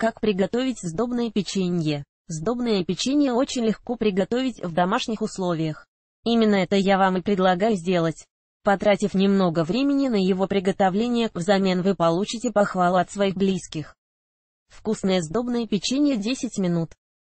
Как приготовить сдобное печенье? Сдобное печенье очень легко приготовить в домашних условиях. Именно это я вам и предлагаю сделать. Потратив немного времени на его приготовление, взамен вы получите похвалу от своих близких. Вкусное сдобное печенье 10 минут.